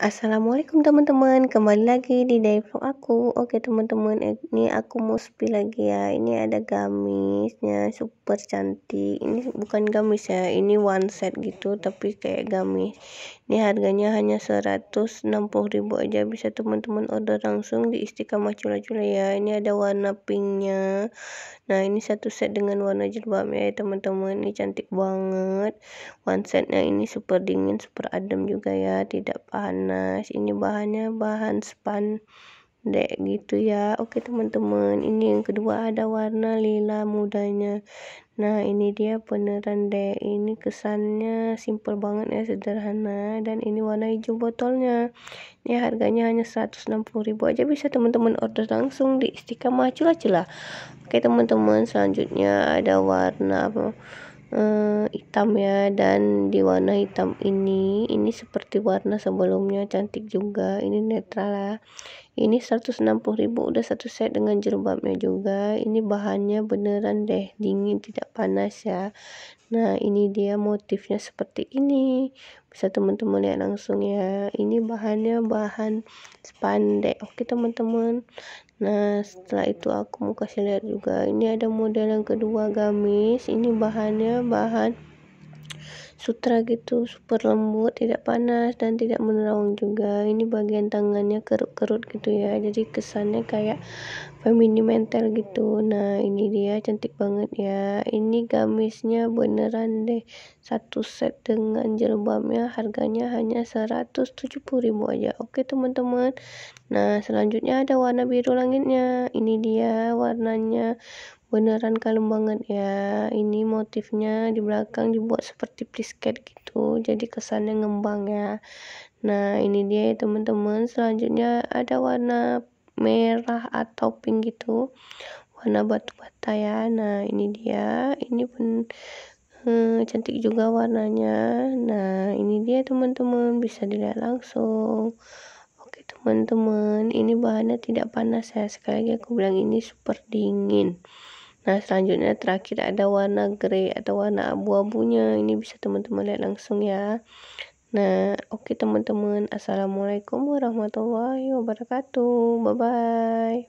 Assalamualaikum teman-teman, kembali lagi di day vlog aku. Oke teman-teman, eh, ini aku mau sepi lagi ya. Ini ada gamisnya, super cantik. Ini bukan gamis ya, ini one set gitu, tapi kayak gamis. Ini harganya hanya 160.000 aja. Bisa teman-teman order langsung di Istiqamah Cula-Cula ya. Ini ada warna pinknya. Nah, ini satu set dengan warna jilbabnya ya teman-teman. Ini cantik banget. One setnya ini super dingin, super adem juga ya, tidak panas panas ini bahannya bahan span dek gitu ya oke teman-teman ini yang kedua ada warna lila mudanya nah ini dia peneran dek ini kesannya simple banget ya sederhana dan ini warna hijau botolnya ini harganya hanya 160 ribu aja bisa teman-teman order langsung di istika celah cula oke teman-teman selanjutnya ada warna apa uh, hitam ya dan di warna hitam ini ini seperti warna sebelumnya cantik juga ini netral ya ini 160 ribu udah satu set dengan jilbabnya juga ini bahannya beneran deh dingin tidak panas ya nah ini dia motifnya seperti ini bisa teman-teman lihat langsung ya ini bahannya bahan spandek oke teman-teman nah setelah itu aku mau kasih lihat juga ini ada model yang kedua gamis ini bahannya bahan sutra gitu super lembut tidak panas dan tidak menerawang juga ini bagian tangannya kerut-kerut gitu ya jadi kesannya kayak mental gitu nah ini dia cantik banget ya ini gamisnya beneran deh satu set dengan jilbabnya harganya hanya ribu aja oke teman-teman nah selanjutnya ada warna biru langitnya ini dia warnanya beneran kalem banget ya ini motifnya di belakang dibuat seperti plisket gitu jadi kesannya ngembang ya nah ini dia ya teman-teman selanjutnya ada warna merah atau pink gitu warna batu bata ya nah ini dia ini pun hmm, cantik juga warnanya nah ini dia teman-teman bisa dilihat langsung oke teman-teman ini bahannya tidak panas ya sekali lagi aku bilang ini super dingin Nah selanjutnya terakhir ada warna grey atau warna abu-abunya. Ini bisa teman-teman lihat langsung ya. Nah oke okay, teman-teman. Assalamualaikum warahmatullahi wabarakatuh. Bye-bye.